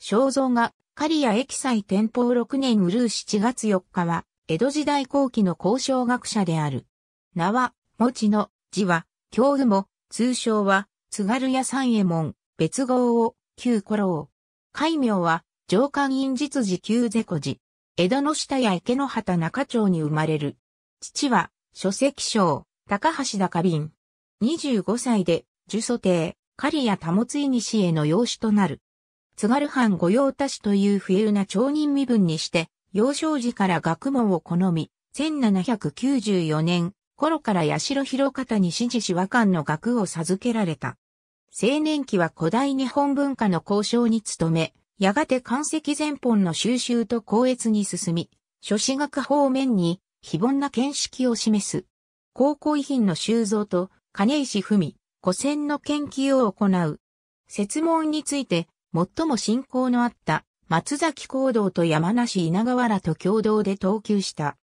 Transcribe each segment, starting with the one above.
肖像が、刈谷駅祭天保6年うるう7月4日は、江戸時代後期の交渉学者である。名は、持ちの、字は、京雲、通称は、津軽屋三右衛門、別号を、旧古老。戒名は、上官院実寺旧ゼコ寺。江戸の下や池の畑中町に生まれる。父は、書籍賞、高橋高瓶。25歳で、呪祖帝、刈谷保ついにへの養子となる。津軽藩御用達という不遇な町人身分にして、幼少時から学問を好み、1794年頃から八代広方に支持し和漢の学を授けられた。青年期は古代日本文化の交渉に努め、やがて漢石全本の収集と校閲に進み、諸子学方面に非凡な見識を示す。高校遺品の収蔵と金石文、古銭の研究を行う。説問について最も信仰のあった松崎行動と山梨稲川らと共同で投球した。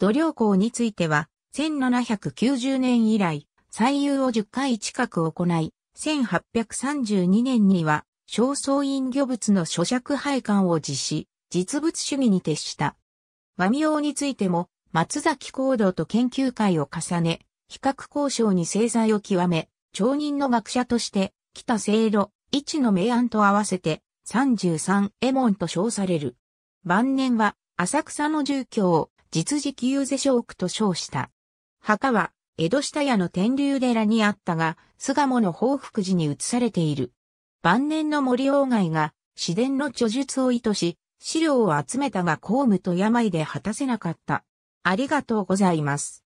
土良校については、1790年以来、採優を10回近く行い、1832年には、正倉院漁物の諸尺配管を実施、実物主義に徹した。和美王についても、松崎行動と研究会を重ね、比較交渉に制裁を極め、町人の学者として、北清路、一の名案と合わせて、三十三モ門と称される。晩年は、浅草の住居を、実時給世小区と称した。墓は、江戸下屋の天竜寺にあったが、巣鴨の宝福寺に移されている。晩年の森王外が、自伝の著述を意図し、資料を集めたが公務と病で果たせなかった。ありがとうございます。